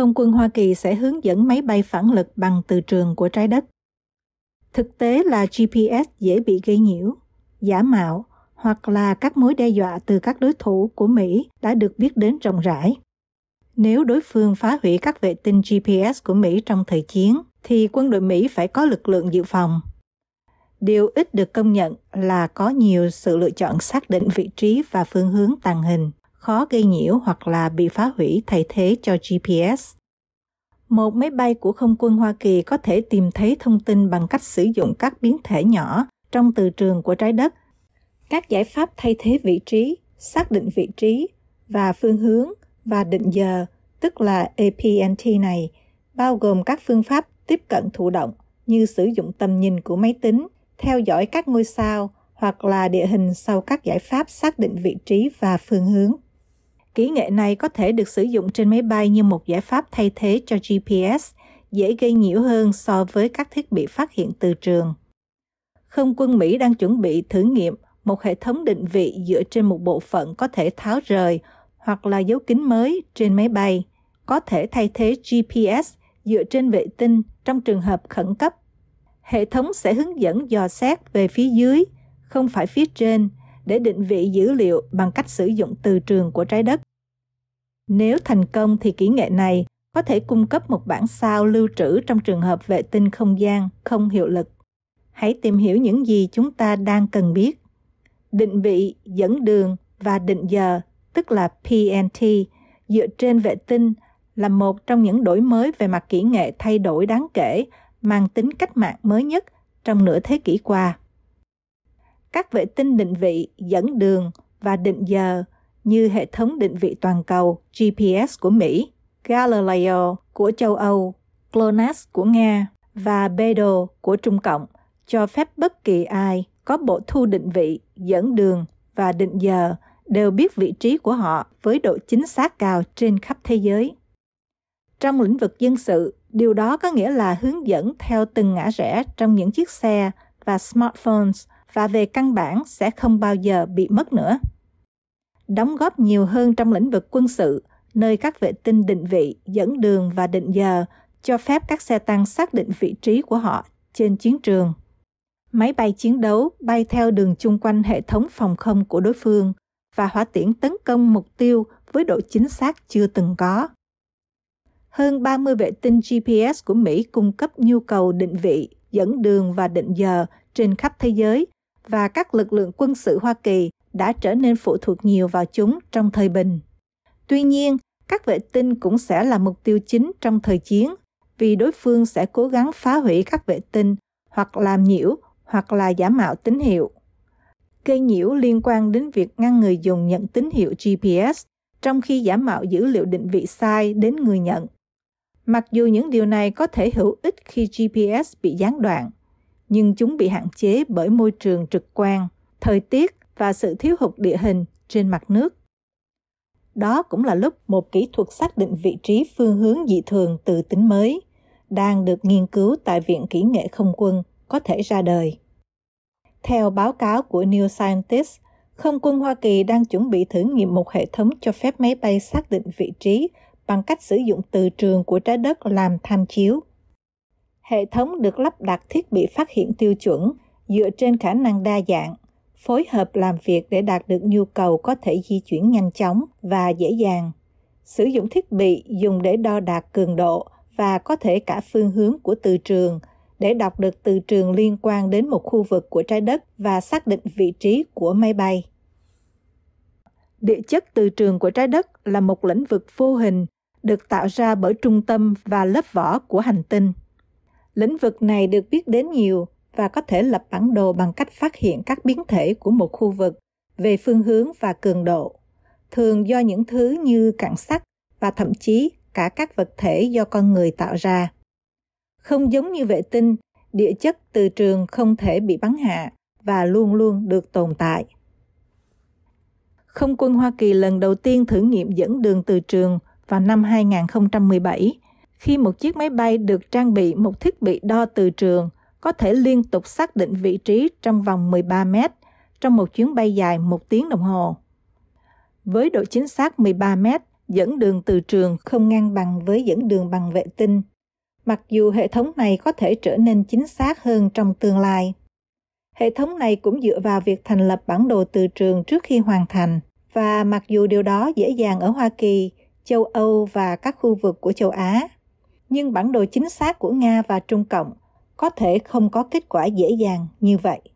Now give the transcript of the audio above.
không quân Hoa Kỳ sẽ hướng dẫn máy bay phản lực bằng từ trường của trái đất. Thực tế là GPS dễ bị gây nhiễu, giả mạo hoặc là các mối đe dọa từ các đối thủ của Mỹ đã được biết đến rộng rãi. Nếu đối phương phá hủy các vệ tinh GPS của Mỹ trong thời chiến, thì quân đội Mỹ phải có lực lượng dự phòng. Điều ít được công nhận là có nhiều sự lựa chọn xác định vị trí và phương hướng tàng hình khó gây nhiễu hoặc là bị phá hủy thay thế cho GPS. Một máy bay của không quân Hoa Kỳ có thể tìm thấy thông tin bằng cách sử dụng các biến thể nhỏ trong từ trường của trái đất. Các giải pháp thay thế vị trí, xác định vị trí và phương hướng và định giờ, tức là APNT này, bao gồm các phương pháp tiếp cận thụ động như sử dụng tầm nhìn của máy tính, theo dõi các ngôi sao hoặc là địa hình sau các giải pháp xác định vị trí và phương hướng. Kỹ nghệ này có thể được sử dụng trên máy bay như một giải pháp thay thế cho GPS, dễ gây nhiễu hơn so với các thiết bị phát hiện từ trường. Không quân Mỹ đang chuẩn bị thử nghiệm một hệ thống định vị dựa trên một bộ phận có thể tháo rời hoặc là dấu kính mới trên máy bay, có thể thay thế GPS dựa trên vệ tinh trong trường hợp khẩn cấp. Hệ thống sẽ hướng dẫn dò xét về phía dưới, không phải phía trên, để định vị dữ liệu bằng cách sử dụng từ trường của trái đất. Nếu thành công thì kỹ nghệ này có thể cung cấp một bản sao lưu trữ trong trường hợp vệ tinh không gian không hiệu lực. Hãy tìm hiểu những gì chúng ta đang cần biết. Định vị, dẫn đường và định giờ, tức là PNT, dựa trên vệ tinh là một trong những đổi mới về mặt kỹ nghệ thay đổi đáng kể, mang tính cách mạng mới nhất trong nửa thế kỷ qua. Các vệ tinh định vị, dẫn đường và định giờ – như hệ thống định vị toàn cầu GPS của Mỹ, Galileo của châu Âu, GLONASS của Nga và Beidou của Trung Cộng cho phép bất kỳ ai có bộ thu định vị, dẫn đường và định giờ đều biết vị trí của họ với độ chính xác cao trên khắp thế giới. Trong lĩnh vực dân sự, điều đó có nghĩa là hướng dẫn theo từng ngã rẽ trong những chiếc xe và smartphones và về căn bản sẽ không bao giờ bị mất nữa đóng góp nhiều hơn trong lĩnh vực quân sự, nơi các vệ tinh định vị, dẫn đường và định giờ cho phép các xe tăng xác định vị trí của họ trên chiến trường. Máy bay chiến đấu bay theo đường chung quanh hệ thống phòng không của đối phương và hỏa tiễn tấn công mục tiêu với độ chính xác chưa từng có. Hơn 30 vệ tinh GPS của Mỹ cung cấp nhu cầu định vị, dẫn đường và định giờ trên khắp thế giới và các lực lượng quân sự Hoa Kỳ đã trở nên phụ thuộc nhiều vào chúng trong thời bình. Tuy nhiên, các vệ tinh cũng sẽ là mục tiêu chính trong thời chiến vì đối phương sẽ cố gắng phá hủy các vệ tinh hoặc làm nhiễu hoặc là giả mạo tín hiệu. Gây nhiễu liên quan đến việc ngăn người dùng nhận tín hiệu GPS trong khi giả mạo dữ liệu định vị sai đến người nhận. Mặc dù những điều này có thể hữu ích khi GPS bị gián đoạn, nhưng chúng bị hạn chế bởi môi trường trực quan, thời tiết và sự thiếu hụt địa hình trên mặt nước. Đó cũng là lúc một kỹ thuật xác định vị trí phương hướng dị thường từ tính mới đang được nghiên cứu tại Viện Kỹ nghệ Không quân có thể ra đời. Theo báo cáo của New Scientist, không quân Hoa Kỳ đang chuẩn bị thử nghiệm một hệ thống cho phép máy bay xác định vị trí bằng cách sử dụng từ trường của trái đất làm tham chiếu. Hệ thống được lắp đặt thiết bị phát hiện tiêu chuẩn dựa trên khả năng đa dạng phối hợp làm việc để đạt được nhu cầu có thể di chuyển nhanh chóng và dễ dàng sử dụng thiết bị dùng để đo đạt cường độ và có thể cả phương hướng của từ trường để đọc được từ trường liên quan đến một khu vực của trái đất và xác định vị trí của máy bay. Địa chất từ trường của trái đất là một lĩnh vực vô hình được tạo ra bởi trung tâm và lớp vỏ của hành tinh. Lĩnh vực này được biết đến nhiều và có thể lập bản đồ bằng cách phát hiện các biến thể của một khu vực về phương hướng và cường độ, thường do những thứ như cặn sắt và thậm chí cả các vật thể do con người tạo ra. Không giống như vệ tinh, địa chất từ trường không thể bị bắn hạ và luôn luôn được tồn tại. Không quân Hoa Kỳ lần đầu tiên thử nghiệm dẫn đường từ trường vào năm 2017 khi một chiếc máy bay được trang bị một thiết bị đo từ trường – có thể liên tục xác định vị trí trong vòng 13 mét trong một chuyến bay dài một tiếng đồng hồ. Với độ chính xác 13 mét, dẫn đường từ trường không ngang bằng với dẫn đường bằng vệ tinh, mặc dù hệ thống này có thể trở nên chính xác hơn trong tương lai. Hệ thống này cũng dựa vào việc thành lập bản đồ từ trường trước khi hoàn thành, và mặc dù điều đó dễ dàng ở Hoa Kỳ, châu Âu và các khu vực của châu Á, nhưng bản đồ chính xác của Nga và Trung Cộng có thể không có kết quả dễ dàng như vậy